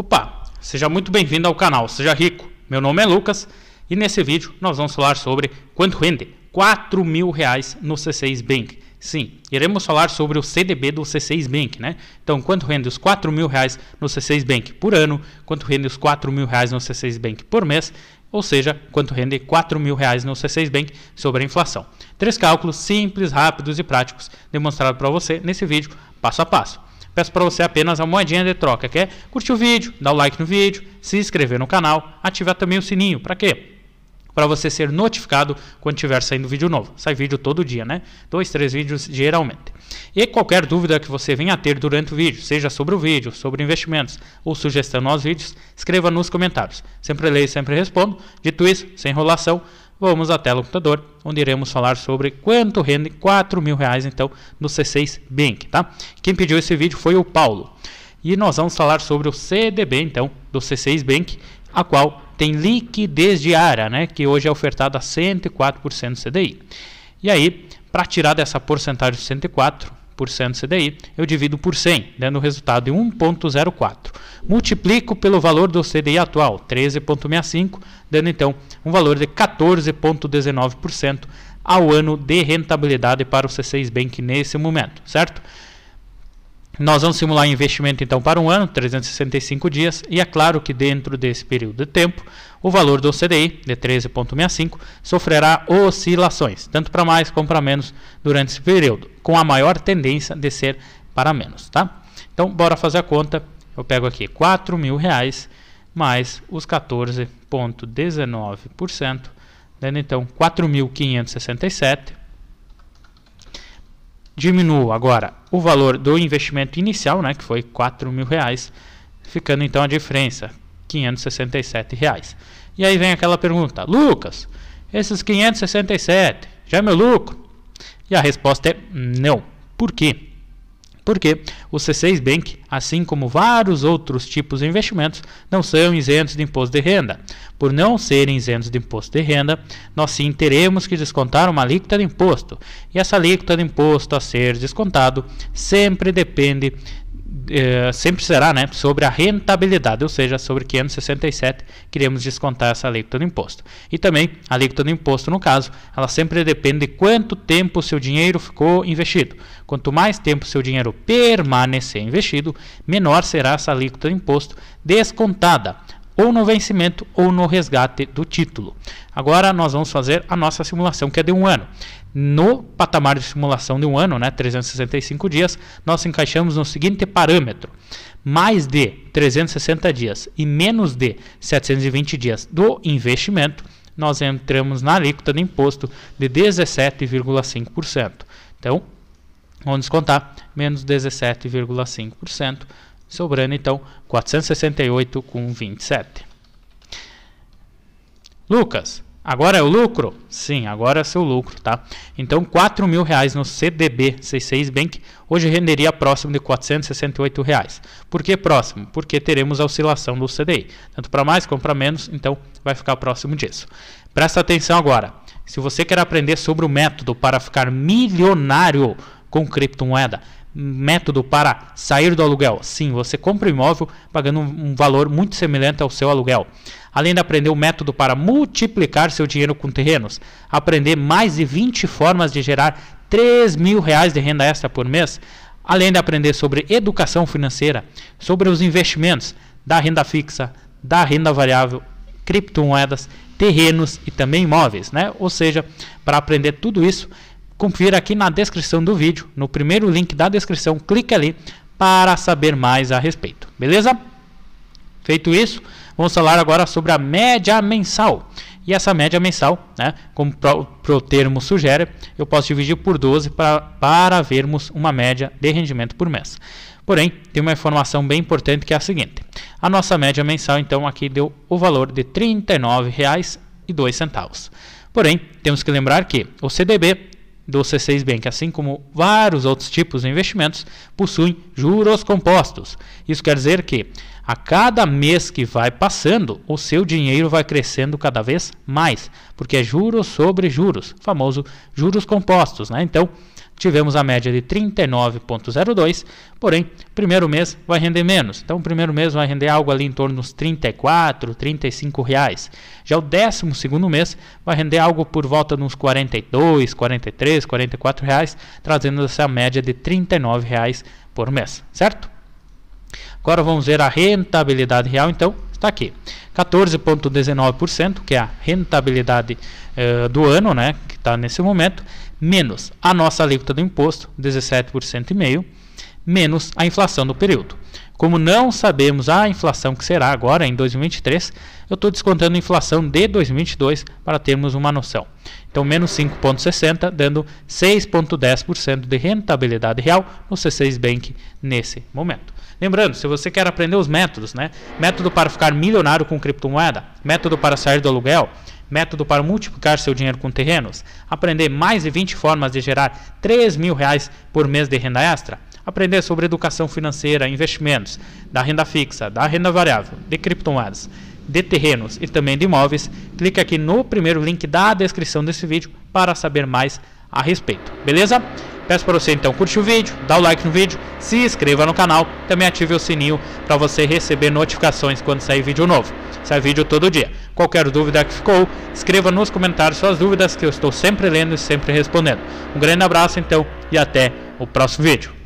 Opa, seja muito bem-vindo ao canal Seja Rico. Meu nome é Lucas e nesse vídeo nós vamos falar sobre quanto rende 4 mil reais no C6 Bank. Sim, iremos falar sobre o CDB do C6 Bank, né? Então, quanto rende os 4 mil reais no C6 Bank por ano, quanto rende os 4 mil reais no C6 Bank por mês, ou seja, quanto rende 4 mil reais no C6 Bank sobre a inflação. Três cálculos simples, rápidos e práticos demonstrado para você nesse vídeo, passo a passo peço para você apenas a moedinha de troca, que é curtir o vídeo, dar o like no vídeo, se inscrever no canal, ativar também o sininho. Para quê? Para você ser notificado quando tiver saindo vídeo novo. Sai vídeo todo dia, né? Dois, três vídeos geralmente. E qualquer dúvida que você venha a ter durante o vídeo, seja sobre o vídeo, sobre investimentos ou sugestão aos vídeos, escreva nos comentários. Sempre leio e sempre respondo. Dito isso, sem enrolação, Vamos à tela do computador, onde iremos falar sobre quanto rende 4 mil reais então no C6 Bank, tá? Quem pediu esse vídeo foi o Paulo. E nós vamos falar sobre o CDB então do C6 Bank, a qual tem liquidez diária, né? Que hoje é ofertada a 104% CDI. E aí, para tirar dessa porcentagem de 104% CDI, eu divido por 100, dando o resultado de 1.04 multiplico pelo valor do CDI atual, 13,65, dando então um valor de 14,19% ao ano de rentabilidade para o C6 Bank nesse momento, certo? Nós vamos simular investimento então para um ano, 365 dias, e é claro que dentro desse período de tempo, o valor do CDI de 13,65 sofrerá oscilações, tanto para mais como para menos durante esse período, com a maior tendência de ser para menos, tá? Então, bora fazer a conta eu pego aqui 4 mil reais mais os 14,19%, dando então 4.567. Diminuo agora o valor do investimento inicial, né, que foi 4 mil reais, ficando então a diferença, 567 reais. E aí vem aquela pergunta, Lucas, esses 567 já é meu lucro? E a resposta é não. Por quê? porque o C6 Bank, assim como vários outros tipos de investimentos, não são isentos de imposto de renda. Por não serem isentos de imposto de renda, nós sim teremos que descontar uma alíquota de imposto, e essa alíquota de imposto a ser descontado sempre depende é, sempre será né, sobre a rentabilidade, ou seja, sobre 567, queremos descontar essa alíquota do imposto. E também, a alíquota do imposto, no caso, ela sempre depende de quanto tempo o seu dinheiro ficou investido. Quanto mais tempo o seu dinheiro permanecer investido, menor será essa alíquota do imposto descontada ou no vencimento ou no resgate do título. Agora nós vamos fazer a nossa simulação que é de um ano. No patamar de simulação de um ano, né, 365 dias, nós encaixamos no seguinte parâmetro: mais de 360 dias e menos de 720 dias do investimento, nós entramos na alíquota de imposto de 17,5%. Então, vamos descontar menos 17,5% sobrando então 468 com 27. Lucas, agora é o lucro? Sim, agora é seu lucro, tá? Então 4 mil reais no CDB C6 Bank hoje renderia próximo de 468 reais. Por que próximo? Porque teremos a oscilação do CDI, tanto para mais como para menos, então vai ficar próximo disso. Presta atenção agora. Se você quer aprender sobre o método para ficar milionário com criptomoeda, método para sair do aluguel? Sim, você compra o um imóvel pagando um valor muito semelhante ao seu aluguel. Além de aprender o método para multiplicar seu dinheiro com terrenos, aprender mais de 20 formas de gerar 3 mil reais de renda extra por mês, além de aprender sobre educação financeira, sobre os investimentos da renda fixa, da renda variável, criptomoedas, terrenos e também imóveis, né? Ou seja, para aprender tudo isso, confira aqui na descrição do vídeo, no primeiro link da descrição, clique ali para saber mais a respeito, beleza? Feito isso, vamos falar agora sobre a média mensal. E essa média mensal, né, como o termo sugere, eu posso dividir por 12 pra, para vermos uma média de rendimento por mês. Porém, tem uma informação bem importante que é a seguinte. A nossa média mensal, então, aqui deu o valor de R$ 39,02. Porém, temos que lembrar que o CDB do C6 Bank, assim como vários outros tipos de investimentos, possuem juros compostos. Isso quer dizer que a cada mês que vai passando, o seu dinheiro vai crescendo cada vez mais, porque é juros sobre juros, famoso juros compostos, né? Então, tivemos a média de 39,02, porém, primeiro mês vai render menos. Então, o primeiro mês vai render algo ali em torno dos 34, 35 reais. Já o décimo segundo mês vai render algo por volta de uns 42, 43, 44 reais, trazendo essa média de 39 reais por mês, certo? Agora vamos ver a rentabilidade real, então, está aqui. 14,19%, que é a rentabilidade eh, do ano, né? que está nesse momento, menos a nossa alíquota do imposto, 17,5%, menos a inflação do período. Como não sabemos a inflação que será agora em 2023, eu estou descontando a inflação de 2022 para termos uma noção. Então, menos 5,60, dando 6,10% de rentabilidade real no C6 Bank nesse momento. Lembrando, se você quer aprender os métodos, né? Método para ficar milionário com criptomoeda, método para sair do aluguel, Método para multiplicar seu dinheiro com terrenos. Aprender mais de 20 formas de gerar 3 mil reais por mês de renda extra. Aprender sobre educação financeira, investimentos, da renda fixa, da renda variável, de criptomoedas, de terrenos e também de imóveis. Clique aqui no primeiro link da descrição desse vídeo para saber mais a respeito. Beleza? Peço para você então curtir o vídeo, dar o like no vídeo, se inscreva no canal, também ative o sininho para você receber notificações quando sair vídeo novo. Sai vídeo todo dia. Qualquer dúvida que ficou, escreva nos comentários suas dúvidas que eu estou sempre lendo e sempre respondendo. Um grande abraço então e até o próximo vídeo.